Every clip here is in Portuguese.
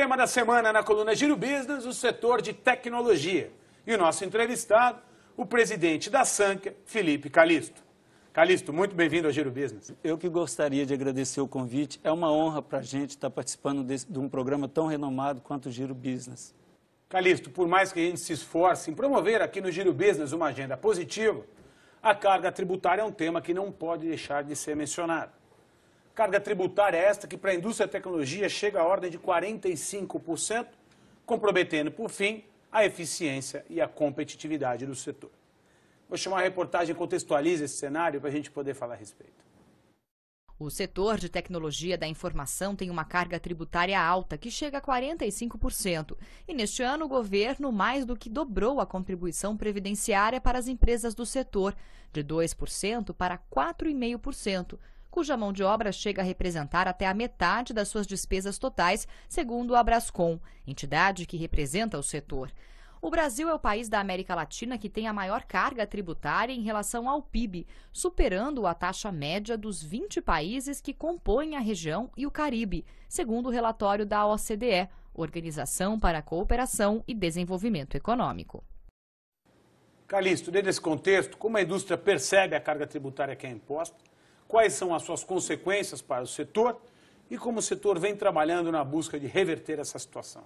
tema da semana na coluna Giro Business, o setor de tecnologia. E o nosso entrevistado, o presidente da Sanca, Felipe Calisto. Calisto, muito bem-vindo ao Giro Business. Eu que gostaria de agradecer o convite. É uma honra para a gente estar participando desse, de um programa tão renomado quanto o Giro Business. Calisto, por mais que a gente se esforce em promover aqui no Giro Business uma agenda positiva, a carga tributária é um tema que não pode deixar de ser mencionado. Carga tributária é esta que para a indústria da tecnologia chega à ordem de 45%, comprometendo, por fim, a eficiência e a competitividade do setor. Vou chamar a reportagem Contextualiza esse cenário para a gente poder falar a respeito. O setor de tecnologia da informação tem uma carga tributária alta, que chega a 45%. E neste ano, o governo mais do que dobrou a contribuição previdenciária para as empresas do setor, de 2% para 4,5% cuja mão de obra chega a representar até a metade das suas despesas totais, segundo a Brascom, entidade que representa o setor. O Brasil é o país da América Latina que tem a maior carga tributária em relação ao PIB, superando a taxa média dos 20 países que compõem a região e o Caribe, segundo o relatório da OCDE, Organização para a Cooperação e Desenvolvimento Econômico. Calixto, dentro desse contexto, como a indústria percebe a carga tributária que é imposta? quais são as suas consequências para o setor e como o setor vem trabalhando na busca de reverter essa situação.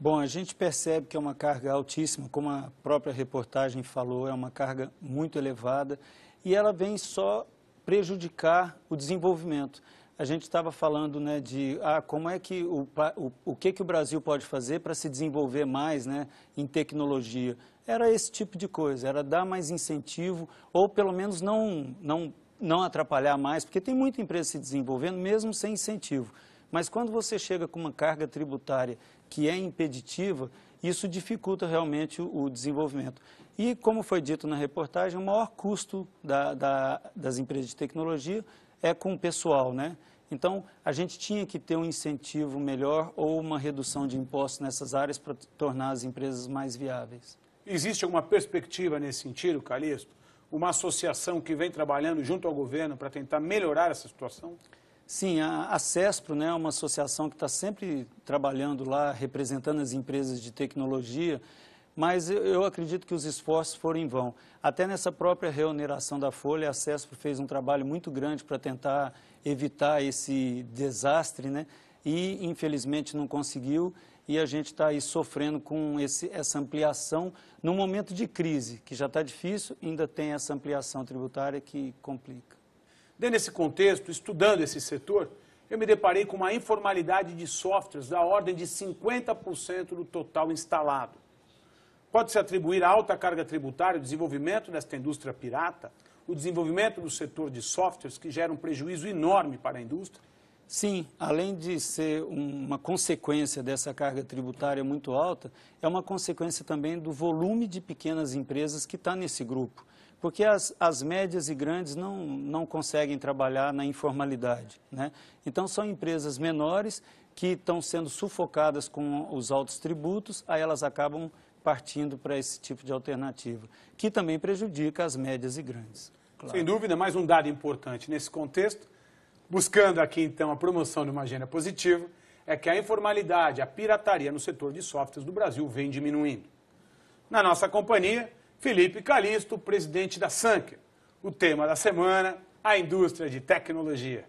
Bom, a gente percebe que é uma carga altíssima, como a própria reportagem falou, é uma carga muito elevada e ela vem só prejudicar o desenvolvimento. A gente estava falando né, de ah, como é que o, o, o que, que o Brasil pode fazer para se desenvolver mais né, em tecnologia. Era esse tipo de coisa, era dar mais incentivo, ou pelo menos não, não não atrapalhar mais, porque tem muita empresa se desenvolvendo, mesmo sem incentivo. Mas quando você chega com uma carga tributária que é impeditiva, isso dificulta realmente o, desenvolvimento. E, como foi dito na reportagem, o maior custo da, da, das empresas de tecnologia é com o pessoal, né? Então, a gente tinha que ter um incentivo melhor ou uma redução de impostos nessas áreas para tornar as empresas mais viáveis. Existe alguma perspectiva nesse sentido, Calixto? uma associação que vem trabalhando junto ao governo para tentar melhorar essa situação? Sim, a, a CESPRO né, é uma associação que está sempre trabalhando lá, representando as empresas de tecnologia, mas eu, eu, acredito que os esforços foram em vão. Até nessa própria reoneração da Folha, a CESPRO fez um trabalho muito grande para tentar evitar esse desastre, né? e infelizmente não conseguiu e a gente está aí sofrendo com esse, essa ampliação num momento de crise, que já está difícil, ainda tem essa ampliação tributária que complica. Dentro desse contexto, estudando esse setor, eu me deparei com uma informalidade de softwares da ordem de 50% do total instalado. Pode-se atribuir a alta carga tributária, o desenvolvimento desta indústria pirata, o desenvolvimento do setor de softwares, que gera um prejuízo enorme para a indústria, Sim, além de ser uma consequência dessa carga tributária muito alta, é uma consequência também do volume de pequenas empresas que está nesse grupo. Porque as, as médias e grandes não, não conseguem trabalhar na informalidade. Né? Então, são empresas menores que estão sendo sufocadas com os altos tributos, aí elas acabam partindo para esse tipo de alternativa, que também prejudica as médias e grandes. Claro. Sem dúvida, mais um dado importante nesse contexto buscando aqui então a promoção de uma agenda positiva, é que a informalidade, a pirataria no setor de softwares do Brasil vem diminuindo. Na nossa companhia, Felipe Calisto, presidente da Sanker. O tema da semana, a indústria de tecnologia.